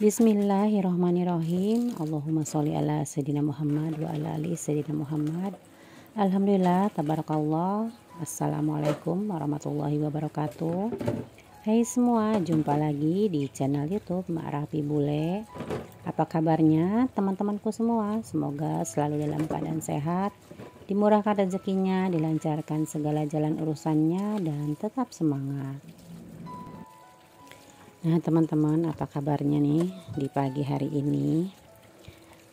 Bismillahirrahmanirrahim. Allahumma sholli ala sayyidina Muhammad wa ala ali sayyidina Muhammad. Alhamdulillah tabarakallah Assalamualaikum warahmatullahi wabarakatuh Hai semua, jumpa lagi di channel youtube Mak Rapi Bule Apa kabarnya teman-temanku semua? Semoga selalu dalam keadaan sehat Dimurahkan rezekinya, dilancarkan segala jalan urusannya dan tetap semangat Nah teman-teman apa kabarnya nih di pagi hari ini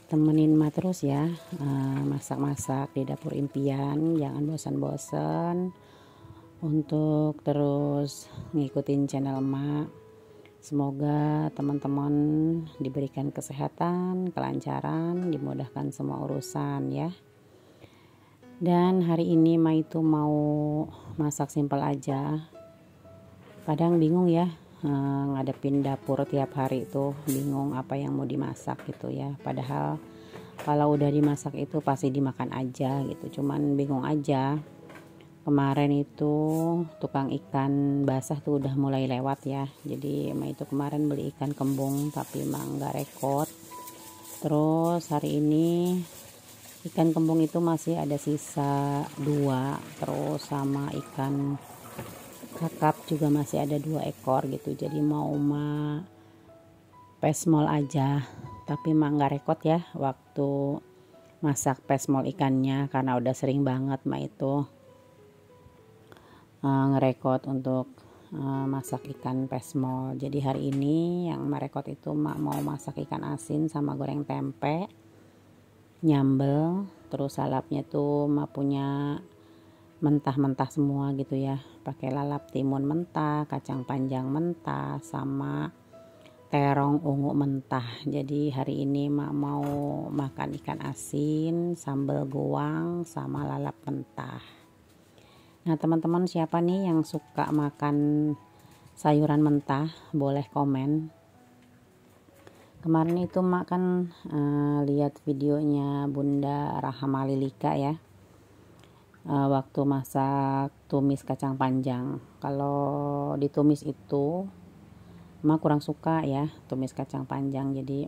temenin ma terus ya eh, masak-masak di dapur impian jangan bosan-bosan untuk terus ngikutin channel emak semoga teman-teman diberikan kesehatan kelancaran dimudahkan semua urusan ya dan hari ini ma itu mau masak simpel aja kadang bingung ya Eh, ngadepin dapur tiap hari itu bingung apa yang mau dimasak gitu ya padahal kalau udah dimasak itu pasti dimakan aja gitu cuman bingung aja kemarin itu tukang ikan basah tuh udah mulai lewat ya jadi emak itu kemarin beli ikan kembung tapi emang nggak rekod terus hari ini ikan kembung itu masih ada sisa dua terus sama ikan kakap juga masih ada dua ekor gitu jadi mau ma pesmol aja tapi mak nggak rekod ya waktu masak pesmol ikannya karena udah sering banget mak itu uh, ngerekod untuk uh, masak ikan pesmol jadi hari ini yang merekod itu mak mau masak ikan asin sama goreng tempe nyambel terus salapnya tuh mak punya mentah-mentah semua gitu ya pakai lalap timun mentah kacang panjang mentah sama terong ungu mentah jadi hari ini mak mau makan ikan asin sambal goang sama lalap mentah nah teman-teman siapa nih yang suka makan sayuran mentah boleh komen kemarin itu mak kan uh, lihat videonya Bunda rahamalilika Lilika ya uh, waktu masak tumis kacang panjang. Kalau ditumis itu ma kurang suka ya tumis kacang panjang. Jadi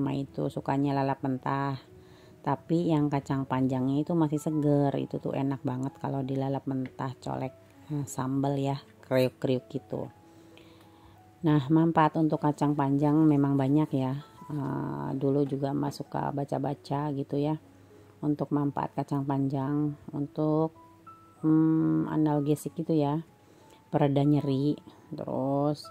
ma itu sukanya lalap mentah. Tapi yang kacang panjangnya itu masih seger, itu tuh enak banget kalau dilalap mentah colek nah, sambal ya, kriuk-kriuk gitu. Nah, manfaat untuk kacang panjang memang banyak ya. Uh, dulu juga ma suka baca-baca gitu ya untuk manfaat kacang panjang untuk hmm, analgesik itu ya pereda nyeri terus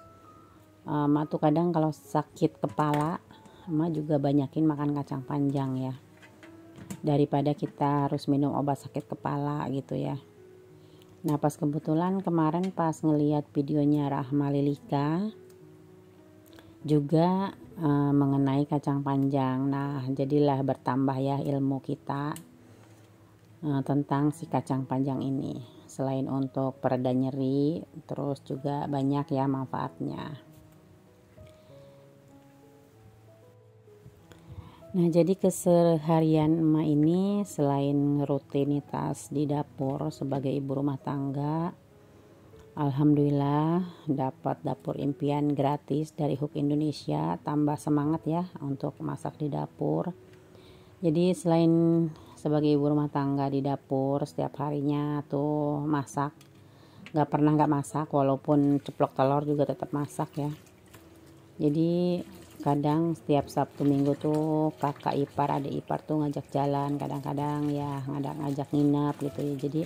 eh, ma um, tuh kadang kalau sakit kepala ma juga banyakin makan kacang panjang ya daripada kita harus minum obat sakit kepala gitu ya nah pas kebetulan kemarin pas ngeliat videonya Rahma Lilika juga Eh, mengenai kacang panjang. Nah, jadilah bertambah ya ilmu kita eh, tentang si kacang panjang ini. Selain untuk pereda nyeri, terus juga banyak ya manfaatnya. Nah, jadi keseharian emak ini selain rutinitas di dapur sebagai ibu rumah tangga, Alhamdulillah dapat dapur impian gratis dari Hook Indonesia tambah semangat ya untuk masak di dapur jadi selain sebagai ibu rumah tangga di dapur setiap harinya tuh masak gak pernah gak masak walaupun ceplok telur juga tetap masak ya jadi kadang setiap Sabtu Minggu tuh kakak ipar adik ipar tuh ngajak jalan kadang-kadang ya ngajak ngajak nginap gitu ya jadi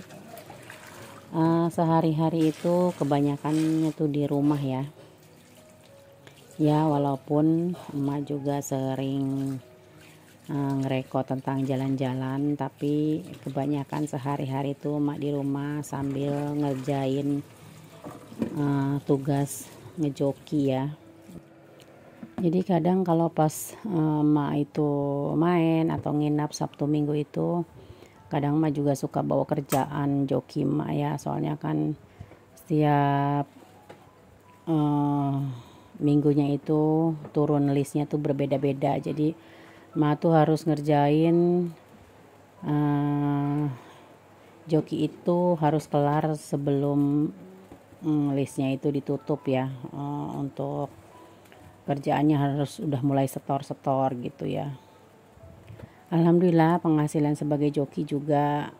Eh, sehari-hari itu kebanyakannya tuh di rumah ya ya walaupun emak juga sering uh, tentang jalan-jalan tapi kebanyakan sehari-hari itu emak di rumah sambil ngerjain uh, tugas ngejoki ya jadi kadang kalau pas emak itu main atau nginap Sabtu Minggu itu kadang mah juga suka bawa kerjaan joki mah ya soalnya kan setiap uh, minggunya itu turun listnya tuh berbeda-beda jadi mah tuh harus ngerjain uh, joki itu harus kelar sebelum um, listnya itu ditutup ya uh, untuk kerjaannya harus udah mulai setor-setor gitu ya Alhamdulillah penghasilan sebagai joki juga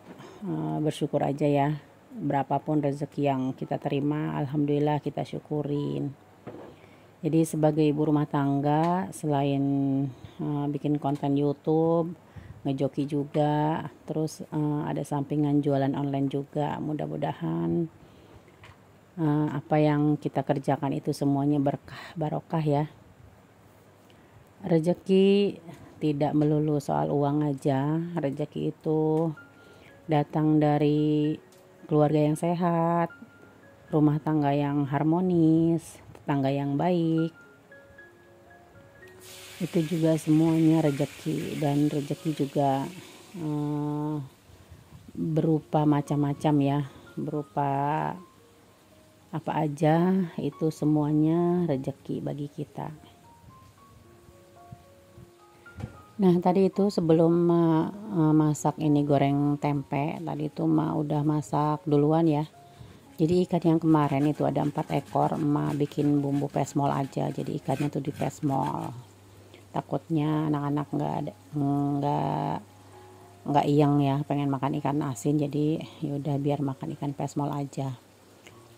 uh, bersyukur aja ya. Berapapun rezeki yang kita terima, alhamdulillah kita syukurin. Jadi sebagai ibu rumah tangga selain uh, bikin konten YouTube, ngejoki juga, terus uh, ada sampingan jualan online juga. Mudah-mudahan uh, apa yang kita kerjakan itu semuanya berkah barokah ya. Rezeki tidak melulu soal uang aja rezeki itu datang dari keluarga yang sehat rumah tangga yang harmonis tetangga yang baik itu juga semuanya rezeki dan rezeki juga eh, berupa macam-macam ya berupa apa aja itu semuanya rezeki bagi kita Nah tadi itu sebelum ma eh, eh, masak ini goreng tempe tadi itu ma udah masak duluan ya. Jadi ikan yang kemarin itu ada empat ekor ma bikin bumbu pesmol aja. Jadi ikannya tuh di pesmol. Takutnya anak-anak nggak -anak nggak nggak iyang ya pengen makan ikan asin jadi yaudah biar makan ikan pesmol aja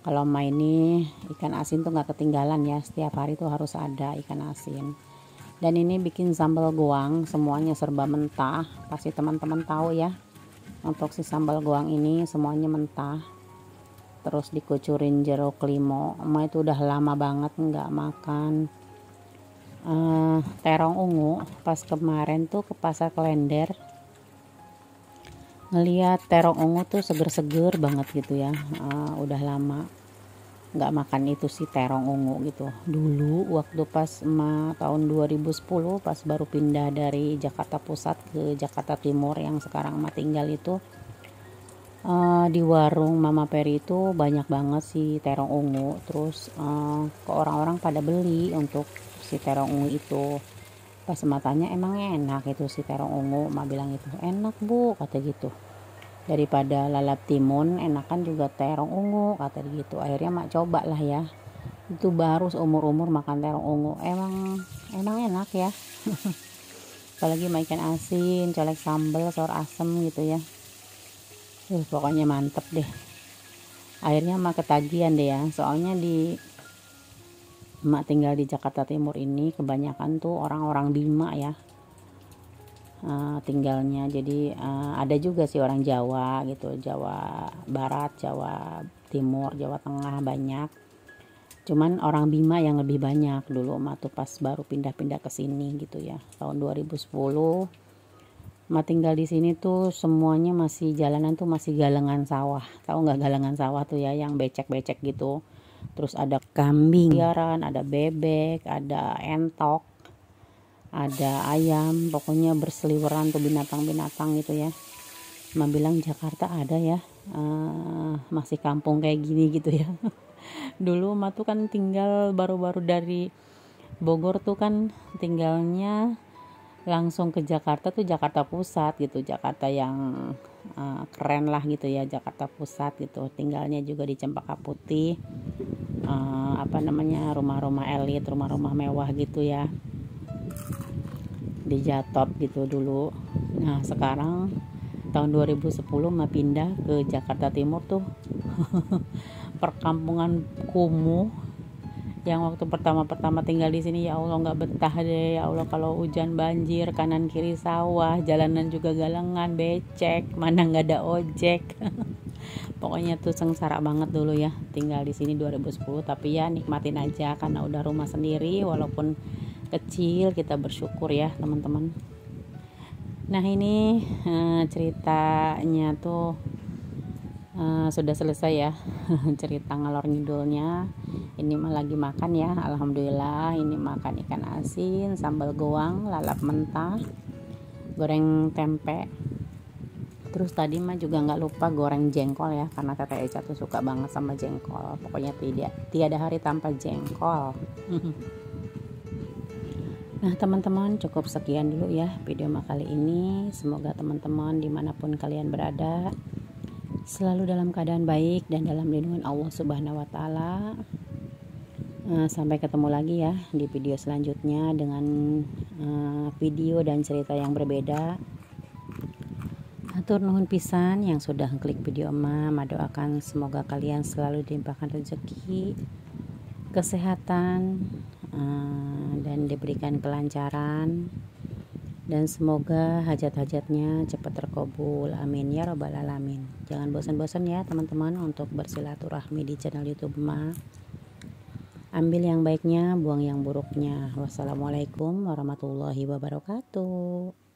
kalau ma ini ikan asin tuh nggak ketinggalan ya setiap hari tuh harus ada ikan asin dan ini bikin sambal goang semuanya serba mentah pasti teman-teman tahu ya untuk si sambal goang ini semuanya mentah terus dikucurin jeruk limo emak itu udah lama banget nggak makan uh, terong ungu pas kemarin tuh ke pasar kelender ngeliat terong ungu tuh seger-seger banget gitu ya uh, udah lama nggak makan itu si terong ungu gitu dulu waktu pas ma tahun 2010 pas baru pindah dari Jakarta Pusat ke Jakarta Timur yang sekarang ma tinggal itu uh, di warung Mama Peri itu banyak banget si terong ungu terus uh, ke orang-orang pada beli untuk si terong ungu itu pas matanya emang enak itu si terong ungu ma bilang itu enak bu kata gitu daripada lalap timun enakan juga terong ungu kata gitu akhirnya mak coba lah ya itu baru seumur umur makan terong ungu emang emang enak ya apalagi makan asin colek sambal sor asem gitu ya uh, pokoknya mantep deh akhirnya mak ketagihan deh ya soalnya di mak tinggal di Jakarta Timur ini kebanyakan tuh orang-orang Bima ya Eh, tinggalnya jadi uh, ada juga sih orang Jawa gitu Jawa Barat Jawa Timur Jawa Tengah banyak cuman orang Bima yang lebih banyak dulu Ma tuh pas baru pindah-pindah ke sini gitu ya tahun 2010 Ma tinggal di sini tuh semuanya masih jalanan tuh masih galengan sawah tahu nggak galengan sawah tuh ya yang becek-becek gitu terus ada kambing liaran ada bebek ada entok ada ayam pokoknya berseliweran tuh binatang-binatang gitu ya Membilang Jakarta ada ya uh, masih kampung kayak gini gitu ya dulu Mama tuh kan tinggal baru-baru dari Bogor tuh kan tinggalnya langsung ke Jakarta tuh Jakarta Pusat gitu Jakarta yang uh, keren lah gitu ya Jakarta Pusat gitu tinggalnya juga di Cempaka Putih uh, apa namanya rumah-rumah elit rumah-rumah mewah gitu ya di Jatop gitu dulu nah sekarang tahun 2010 mah pindah ke Jakarta Timur tuh perkampungan kumuh yang waktu pertama-pertama tinggal di sini ya Allah nggak betah deh ya Allah kalau hujan banjir kanan kiri sawah jalanan juga galengan becek mana nggak ada ojek pokoknya tuh sengsara banget dulu ya tinggal di sini 2010 tapi ya nikmatin aja karena udah rumah sendiri walaupun kecil kita bersyukur ya teman-teman nah ini eh, ceritanya tuh eh, sudah selesai ya cerita ngalor ngidulnya ini mah lagi makan ya alhamdulillah ini makan ikan asin sambal goang lalap mentah goreng tempe terus tadi mah juga nggak lupa goreng jengkol ya karena tete Eca tuh suka banget sama jengkol pokoknya tidak tiada hari tanpa jengkol Nah teman-teman cukup sekian dulu ya video kali ini Semoga teman-teman dimanapun kalian berada Selalu dalam keadaan baik dan dalam lindungan Allah subhanahu wa ta'ala eh, Sampai ketemu lagi ya di video selanjutnya Dengan eh, video dan cerita yang berbeda Atur nuhun pisan yang sudah klik video emak doakan semoga kalian selalu dilimpahkan rezeki Kesehatan diberikan kelancaran dan semoga hajat-hajatnya cepat terkabul amin ya robbal alamin jangan bosan-bosan ya teman-teman untuk bersilaturahmi di channel youtube ma ambil yang baiknya buang yang buruknya wassalamualaikum warahmatullahi wabarakatuh